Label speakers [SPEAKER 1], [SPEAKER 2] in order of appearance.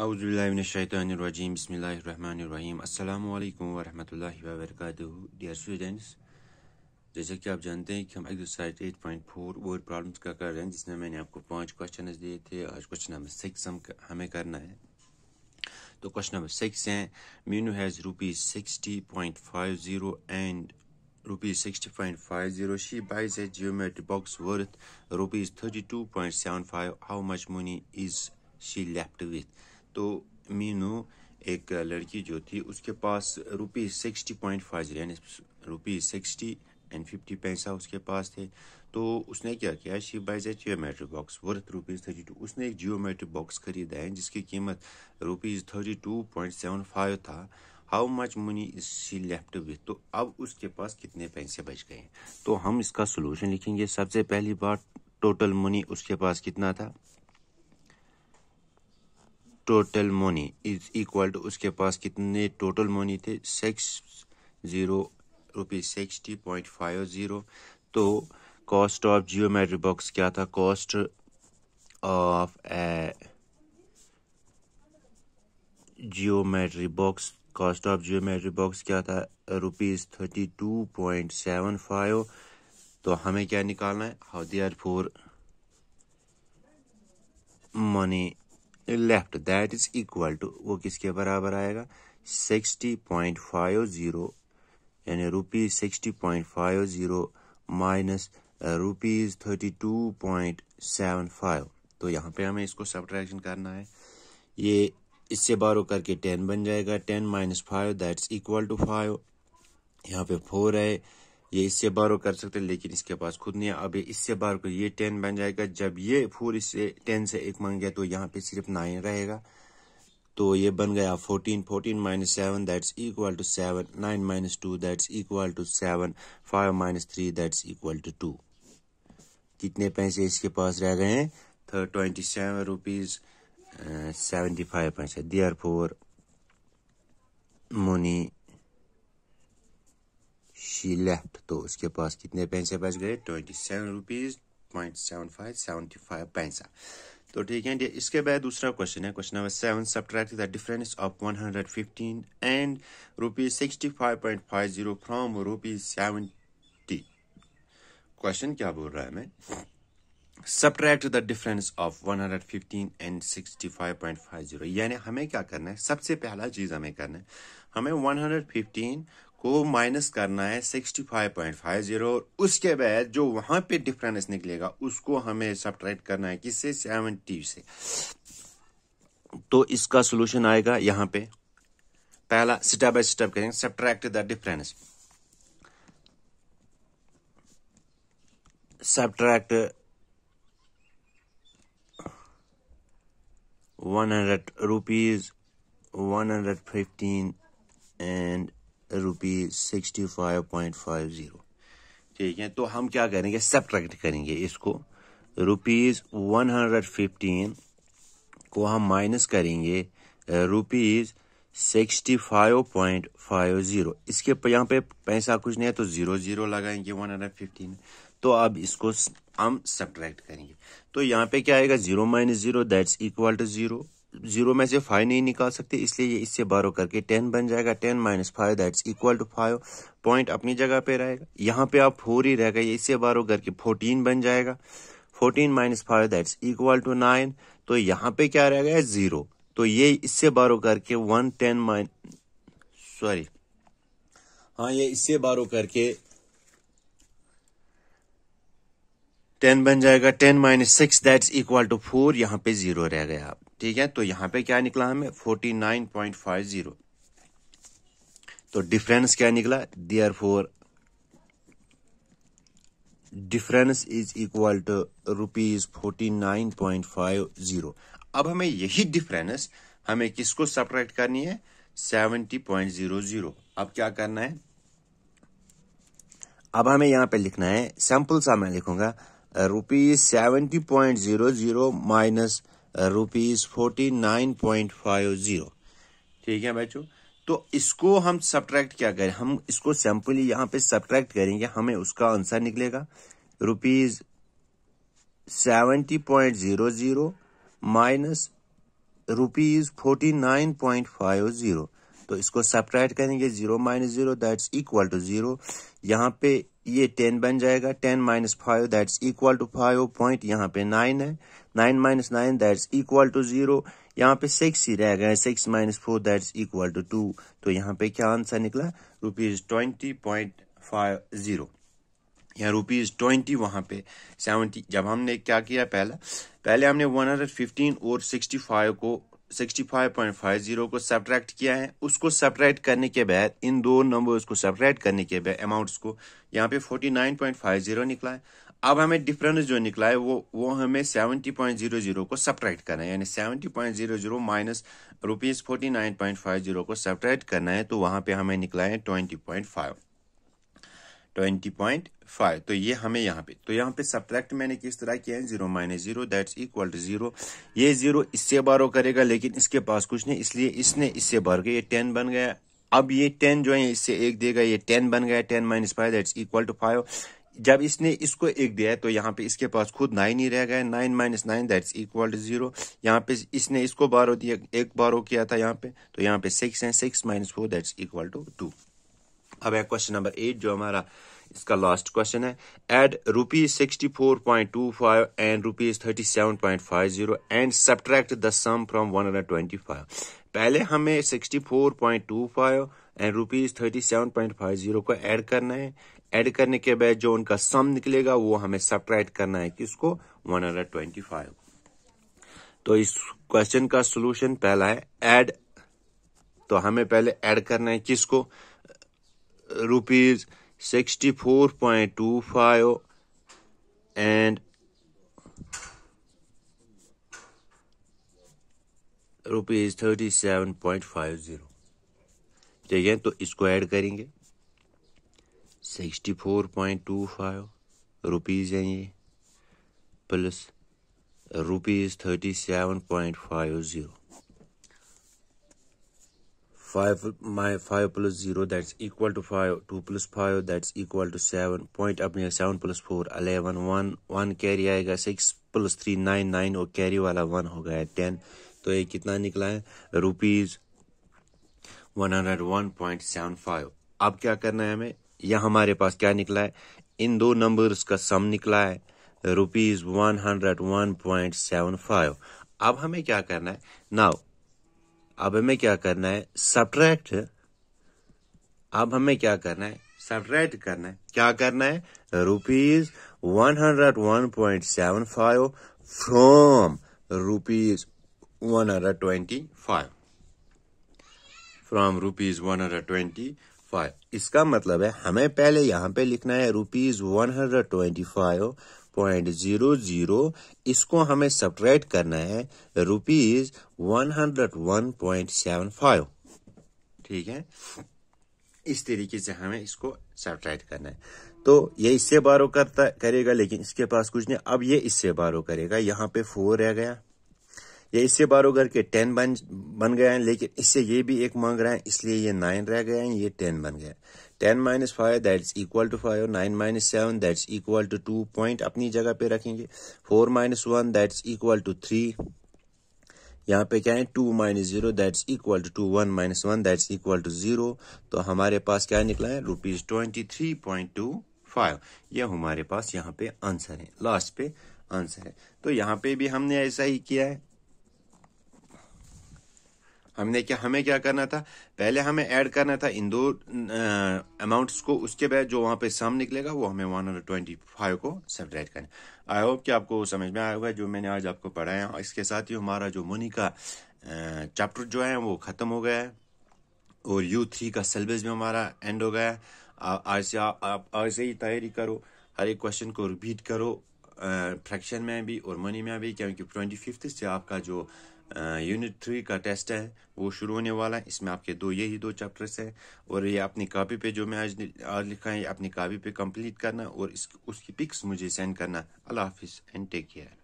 [SPEAKER 1] Euzubillahimineşşeytanirracim. Bismillahirrahmanirrahim. Esselamu aleyküm ve rahmetullahi ve berekatuhu. जैसे कि आप जानते हैं कि हम exercise 8.4 point four word problem का कर रहे हैं जिसमें मैंने आपको पांच क्वेश्चन दिए थे आज क्वेश्चन नंबर सिक्स हम हमें करना है तो क्वेश्चन नंबर सिक्स है Meenu has rupees sixty point five zero and rupees sixty point five zero she buys a geometry box worth rupees thirty two point seven five how much money is she left with तो मीनू एक लड़की जो थी उसके पास rupee sixty point five यानी rupee sixty and fifty पैसा उसके पास थे तो उसने क्या किया she buys a geometry box worth rupees thirty two उसने एक जियोमेट्री बॉक्स खरीदा है जिसकी कीमत rupees thirty two point seven five था how much money is she left with तो अब उसके पास कितने पैसे बच गए तो हम इसका सोल्यूशन लिखेंगे सबसे पहली बात टोटल मनी उसके पास कितना था total money is equal to उसके पास कितने टोटल मोनी थे six zero rupees sixty point five zero तो कॉस्ट ऑफ जियोमेट्री बॉक्स क्या था cost of a geometry box cost of geometry box क्या था rupees thirty two point seven five तो हमें क्या निकालना है how they are for money left that is equal to वो किसके बराबर आएगा सिक्सटी पॉइंट फाइव ज़ीरो यानी rupees sixty point five zero minus rupees thirty two point seven five तो यहाँ पे हमें इसको सब्ट्रैक्शन करना है ये इससे बारो करके टेन बन जाएगा ten minus five that's equal to five यहाँ पे फोर है ये इससे बारो कर सकते हैं लेकिन इसके पास खुद नहीं है अब इससे बारो को ये टेन बन जाएगा जब ये फोर इससे टेन से एक मान गया तो यहाँ पे सिर्फ नाइन रहेगा तो ये बन गया fourteen fourteen minus seven that's equal to seven nine minus two that's equal to seven five minus three that's equal to two कितने पैसे इसके पास रह गए हैं twenty seven rupees seventy five पैसे therefore money she left तो उसके पास कितने पैसे बच गए twenty seven rupees point seven five seventy five पैसा तो ठीक है इसके बाद दूसरा क्वेश्चन है question number seven subtract the difference of one hundred fifteen and rupees sixty five point five zero from rupees seventy question क्या बोल रहा है मैं subtract the difference of one hundred fifteen and sixty five point 65.50 यानी हमें क्या करना है सबसे पहला चीज़ हमें करना है हमें वन हंड्रेड फिफ्टीन को माइनस करना है 65.50 और उसके बाद जो वहां पे डिफरेंस निकलेगा उसको हमें सब्ट्रैक्ट करना है किससे 70 से तो इसका सोल्यूशन आएगा यहां पे पहला स्टेप बाय स्टेप करेंगे subtract the difference subtract 100 hundred 115 and rupees sixty five point five zero ठीक है तो हम क्या करेंगे सब्ट्रैक्ट करेंगे इसको रुपीज़ वन हंड्रेड फिफ्टीन को हम माइनस करेंगे rupees sixty five point five zero इसके यहाँ पे पैसा कुछ नहीं है तो ज़ीरो ज़ीरो लगाएंगे वन हंड्रेड फिफ्टीन तो अब इसको हम सब्ट्रैक्ट करेंगे तो यहाँ पे क्या आएगा zero minus zero that's equal to zero zero में से फाइव नहीं निकाल सकते इसलिए ये इससे बारो करके टेन बन जाएगा ten minus five that's equal to five point अपनी जगह पे रहेगा यहाँ पे आप फोर ही रहेगा ये इससे बारो करके फोर्टीन बन जाएगा fourteen minus five that's equal to nine तो यहाँ पे क्या रहेगा जीरो तो ये इससे बारो करके वन टेन माइन सॉरी हाँ ये इससे बारो करके टेन बन जाएगा ten minus six that's equal to four यहाँ पे जीरो रह गया ठीक है तो यहाँ पे क्या निकला हमें forty nine point five zero तो डिफरेंस क्या निकला therefore difference is equal to rupees forty nine point five zero अब हमें यही डिफरेंस हमें किसको सब्ट्रैक्ट करनी है सेवेंटी पॉइंट जीरो जीरो अब क्या करना है अब हमें यहां पे लिखना है सैंपल सा मैं लिखूंगा rupees seventy point zero zero minus rupees forty nine point five zero ठीक है बच्चों तो इसको हम सब्ट्रैक्ट क्या करें हम इसको सिंपली यहाँ पे सब्ट्रैक्ट करेंगे हमें उसका आंसर निकलेगा rupees seventy point zero zero minus rupees forty nine point five zero तो इसको सब्ट्रैक्ट करेंगे zero minus zero that's equal to zero यहाँ पे ये टेन बन जाएगा ten minus five that's equal to five point यहाँ पे नाइन है nine minus nine that's equal to zero यहाँ पे सिक्स ही रह गए six minus four that's equal to two तो यहाँ पे क्या आंसर निकला rupees twenty point five zero यहाँ रुपीज ट्वेंटी वहाँ पे सेवेंटी जब हमने क्या किया पहला पहले हमने वन हंड्रेड फिफ्टीन और सिक्सटी फाइव को 65.50 को सब्ट्रैक्ट किया है उसको सब्ट्रैक्ट करने के बाद इन दो नंबर्स को सब्ट्रैक्ट करने के बाद अमाउंट्स को यहाँ पे 49.50 निकला है अब हमें डिफरेंस जो निकला है वो वो हमें 70.00 को सब्ट्रैक्ट करना है यानी 70.00 माइनस रुपीज़ फोर्टी को सब्ट्रैक्ट करना है तो वहाँ पे हमें निकला है फाइव ट्वेंटी पॉइंट फाइव तो ये हमें यहाँ पे तो यहाँ पे सब्ट्रैक्ट मैंने किस तरह किया है zero minus zero that's equal to zero ये जीरो इससे बारो करेगा लेकिन इसके पास कुछ नहीं इसलिए इसने इससे बार के ये टेन बन गया अब ये टेन जो है इससे एक देगा ये टेन बन गया ten minus five that's equal to five जब इसने इसको एक दिया है तो यहाँ पे इसके पास खुद नाइन ही रह गया nine minus nine that's equal to zero यहाँ पे इसने इसको बारो दिया एक बारो किया था यहाँ पे तो यहाँ पे सिक्स है six minus four that's equal to two अब है क्वेश्चन नंबर एट जो हमारा इसका लास्ट क्वेश्चन है add rupees sixty four point two five and rupees thirty seven point five zero and subtract the sum from one hundred twenty five पहले हमें sixty four point two five and rupees thirty seven point five zero को add करना है add करने के बाद जो उनका सम निकलेगा वो हमें सब्ट्रैक्ट करना है किसको वन हंड्रेड ट्वेंटी फाइव तो इस क्वेश्चन का सोल्यूशन पहला है एड तो हमें पहले एड करना है किसको rupees 64.25 and rupees thirty seven point five zero ठीक है तो इसको ऐड करेंगे sixty four point two five rupees हैं ये plus rupees thirty seven point five zero 5 my 5 plus 0 that's equal to 5 2 plus 5 that's equal to 7 point अपने 7 plus 4 11 1 1 carry आएगा 6 plus 3 9 9 और कैरी वाला 1 हो गया 10 तो ये कितना निकला है रुपीज 101.75 अब क्या करना है हमें यह हमारे पास क्या निकला है इन दो नंबर्स का सम निकला है रुपीज 101.75 अब हमें क्या करना है नाउ अब हमें क्या करना है सब्ट्रैक्ट अब हमें क्या करना है सब्ट्रैक्ट करना है क्या करना है rupees one hundred one point seven five from rupees one hundred twenty five from rupees one hundred twenty five इसका मतलब है हमें पहले यहां पे लिखना है rupees one hundred twenty five point zero zero इसको हमें सब्ट्रैक्ट करना है rupees one hundred one point seven five ठीक है इस तरीके से हमें इसको सब्ट्रैक्ट करना है तो ये इससे बारो करता करेगा लेकिन इसके पास कुछ नहीं अब ये इससे बारो करेगा यहाँ पे फोर रह गया ये इससे बारो के टेन बन बन गए हैं लेकिन इससे ये भी एक मांग रहा है इसलिए ये नाइन रह गए हैं ये टेन बन गया ten minus five that's equal to five nine minus seven that's equal to two point अपनी जगह पे रखेंगे four minus one that's equal to three यहाँ पे क्या है two minus zero that's equal to two one minus one that's equal to zero तो हमारे पास क्या निकला है rupees twenty three point two five ये हमारे पास यहाँ पे आंसर है लास्ट पे आंसर है तो यहाँ पे भी हमने ऐसा ही किया है हमने क्या हमें क्या करना था पहले हमें ऐड करना था इन दो अमाउंट्स को उसके बाद जो वहाँ पे सम निकलेगा वो हमें वन हंड्रेड ट्वेंटी फाइव को सेपरेट करना आई होप कि आपको समझ में आया जो मैंने आज आपको पढ़ाया और इसके साथ ही हमारा जो मनी का चैप्टर जो है वो ख़त्म हो गया है और यू थ्री का सिलेबस भी हमारा एंड हो गया है आज से आप आज से ही तैयारी करो हर एक क्वेश्चन को रिपीट करो फ्रैक्शन में भी और मनी में भी क्योंकि ट्वेंटी फिफ्थ से आपका जो यूनिट थ्री का टेस्ट है वो शुरू होने वाला है इसमें आपके दो यही दो चैप्टर्स हैं और ये अपनी कापी पे जो मैं आज आज लिखा है अपनी कापी पे कंप्लीट करना और इस उसकी पिक्स मुझे सेंड करना अल्लाह हाफिज़ एंड टेक केयर